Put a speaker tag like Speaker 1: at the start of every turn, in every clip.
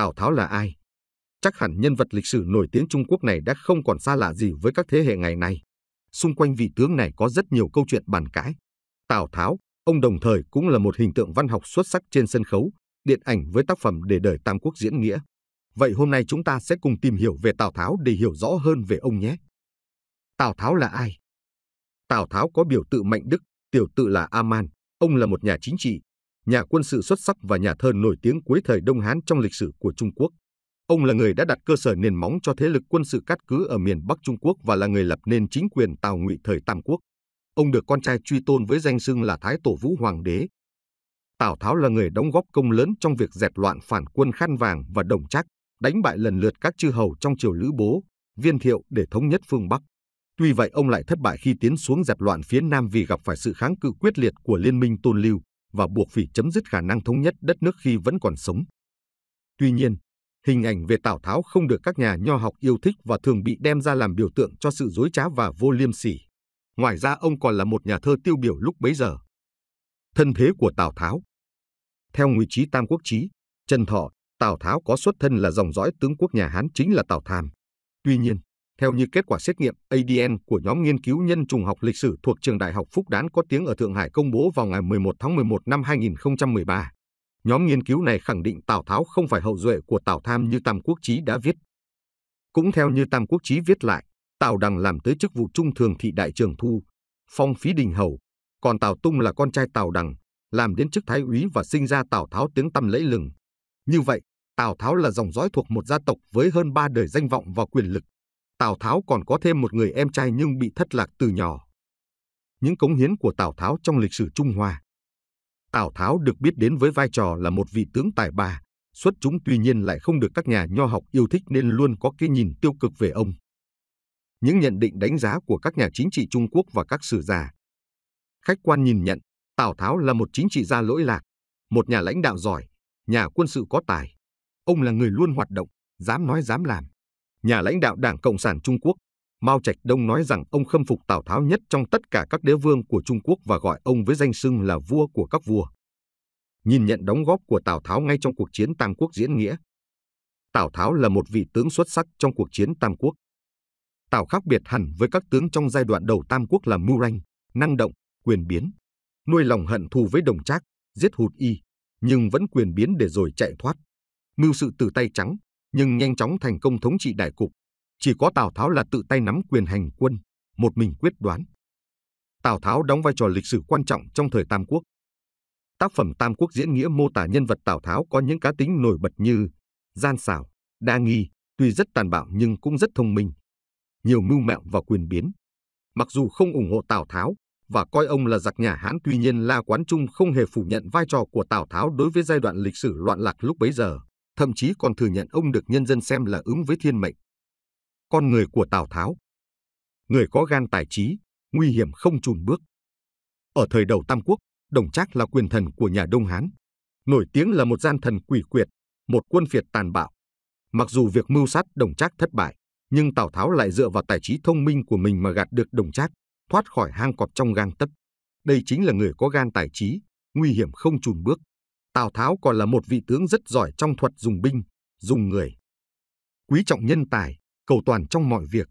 Speaker 1: Tào Tháo là ai? Chắc hẳn nhân vật lịch sử nổi tiếng Trung Quốc này đã không còn xa lạ gì với các thế hệ ngày nay. Xung quanh vị tướng này có rất nhiều câu chuyện bàn cãi. Tào Tháo, ông đồng thời cũng là một hình tượng văn học xuất sắc trên sân khấu, điện ảnh với tác phẩm Để đời Tam Quốc diễn nghĩa. Vậy hôm nay chúng ta sẽ cùng tìm hiểu về Tào Tháo để hiểu rõ hơn về ông nhé. Tào Tháo là ai? Tào Tháo có biểu tự Mạnh Đức, tiểu tự là Aman, ông là một nhà chính trị, nhà quân sự xuất sắc và nhà thơ nổi tiếng cuối thời Đông Hán trong lịch sử của Trung Quốc. Ông là người đã đặt cơ sở nền móng cho thế lực quân sự cát cứ ở miền Bắc Trung Quốc và là người lập nên chính quyền Tào Ngụy thời Tam Quốc. Ông được con trai truy tôn với danh xưng là Thái Tổ Vũ Hoàng đế. Tào Tháo là người đóng góp công lớn trong việc dẹp loạn phản quân Khăn Vàng và Đồng Trác, đánh bại lần lượt các chư hầu trong triều Lữ Bố, Viên Thiệu để thống nhất phương Bắc. Tuy vậy ông lại thất bại khi tiến xuống dẹp loạn phía Nam vì gặp phải sự kháng cự quyết liệt của liên minh Tôn Lưu và buộc phải chấm dứt khả năng thống nhất đất nước khi vẫn còn sống. Tuy nhiên, hình ảnh về Tào Tháo không được các nhà nho học yêu thích và thường bị đem ra làm biểu tượng cho sự dối trá và vô liêm sỉ. Ngoài ra ông còn là một nhà thơ tiêu biểu lúc bấy giờ. Thân thế của Tào Tháo Theo Ngụy Trí Tam Quốc Chí, Trần Thọ, Tào Tháo có xuất thân là dòng dõi tướng quốc nhà Hán chính là Tào Tham. Tuy nhiên, theo như kết quả xét nghiệm ADN của nhóm nghiên cứu nhân trùng học lịch sử thuộc Trường Đại học Phúc Đán có tiếng ở Thượng Hải công bố vào ngày 11 tháng 11 năm 2013, nhóm nghiên cứu này khẳng định Tào Tháo không phải hậu duệ của Tào Tham như Tam Quốc Chí đã viết. Cũng theo như Tam Quốc Chí viết lại, Tào Đằng làm tới chức vụ trung thường thị đại trường thu, phong phí đình hầu, còn Tào Tung là con trai Tào Đằng, làm đến chức thái úy và sinh ra Tào Tháo tiếng tăm lẫy lừng. Như vậy, Tào Tháo là dòng dõi thuộc một gia tộc với hơn ba đời danh vọng và quyền lực. Tào Tháo còn có thêm một người em trai nhưng bị thất lạc từ nhỏ. Những cống hiến của Tào Tháo trong lịch sử Trung Hoa Tào Tháo được biết đến với vai trò là một vị tướng tài ba, xuất chúng tuy nhiên lại không được các nhà nho học yêu thích nên luôn có cái nhìn tiêu cực về ông. Những nhận định đánh giá của các nhà chính trị Trung Quốc và các sử gia, Khách quan nhìn nhận, Tào Tháo là một chính trị gia lỗi lạc, một nhà lãnh đạo giỏi, nhà quân sự có tài. Ông là người luôn hoạt động, dám nói dám làm nhà lãnh đạo Đảng Cộng sản Trung Quốc, Mao Trạch Đông nói rằng ông khâm phục Tào Tháo nhất trong tất cả các đế vương của Trung Quốc và gọi ông với danh xưng là vua của các vua. Nhìn nhận đóng góp của Tào Tháo ngay trong cuộc chiến Tam Quốc diễn nghĩa, Tào Tháo là một vị tướng xuất sắc trong cuộc chiến Tam Quốc. Tào khác biệt hẳn với các tướng trong giai đoạn đầu Tam Quốc là mưu ranh, năng động, quyền biến, nuôi lòng hận thù với đồng trác, giết hụt y, nhưng vẫn quyền biến để rồi chạy thoát, mưu sự từ tay trắng, nhưng nhanh chóng thành công thống trị đại cục. Chỉ có Tào Tháo là tự tay nắm quyền hành quân, một mình quyết đoán. Tào Tháo đóng vai trò lịch sử quan trọng trong thời Tam Quốc. Tác phẩm Tam Quốc diễn nghĩa mô tả nhân vật Tào Tháo có những cá tính nổi bật như gian xảo, đa nghi, tuy rất tàn bạo nhưng cũng rất thông minh, nhiều mưu mẹo và quyền biến. Mặc dù không ủng hộ Tào Tháo và coi ông là giặc nhà Hán tuy nhiên La Quán Trung không hề phủ nhận vai trò của Tào Tháo đối với giai đoạn lịch sử loạn lạc lúc bấy giờ thậm chí còn thừa nhận ông được nhân dân xem là ứng với thiên mệnh. Con người của Tào Tháo Người có gan tài trí, nguy hiểm không chùn bước. Ở thời đầu Tam Quốc, Đồng Trác là quyền thần của nhà Đông Hán. Nổi tiếng là một gian thần quỷ quyệt, một quân phiệt tàn bạo. Mặc dù việc mưu sát Đồng Trác thất bại, nhưng Tào Tháo lại dựa vào tài trí thông minh của mình mà gạt được Đồng Trác, thoát khỏi hang cọp trong gang tấc. Đây chính là người có gan tài trí, nguy hiểm không chùn bước. Tào Tháo còn là một vị tướng rất giỏi trong thuật dùng binh, dùng người. Quý trọng nhân tài, cầu toàn trong mọi việc.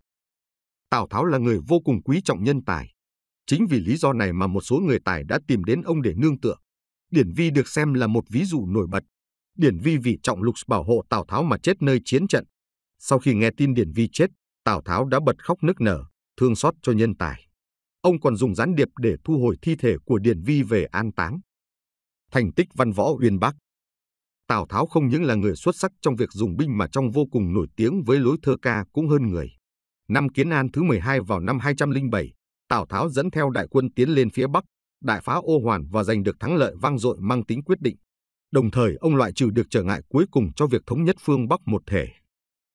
Speaker 1: Tào Tháo là người vô cùng quý trọng nhân tài. Chính vì lý do này mà một số người tài đã tìm đến ông để nương tựa. Điển Vi được xem là một ví dụ nổi bật. Điển Vi vì trọng lục bảo hộ Tào Tháo mà chết nơi chiến trận. Sau khi nghe tin Điển Vi chết, Tào Tháo đã bật khóc nức nở, thương xót cho nhân tài. Ông còn dùng gián điệp để thu hồi thi thể của Điển Vi về an táng thành tích văn võ uyên bác. Tào Tháo không những là người xuất sắc trong việc dùng binh mà trong vô cùng nổi tiếng với lối thơ ca cũng hơn người. Năm Kiến An thứ 12 vào năm 207, Tào Tháo dẫn theo đại quân tiến lên phía Bắc, đại phá ô hoàn và giành được thắng lợi vang dội mang tính quyết định. Đồng thời ông loại trừ được trở ngại cuối cùng cho việc thống nhất phương Bắc một thể.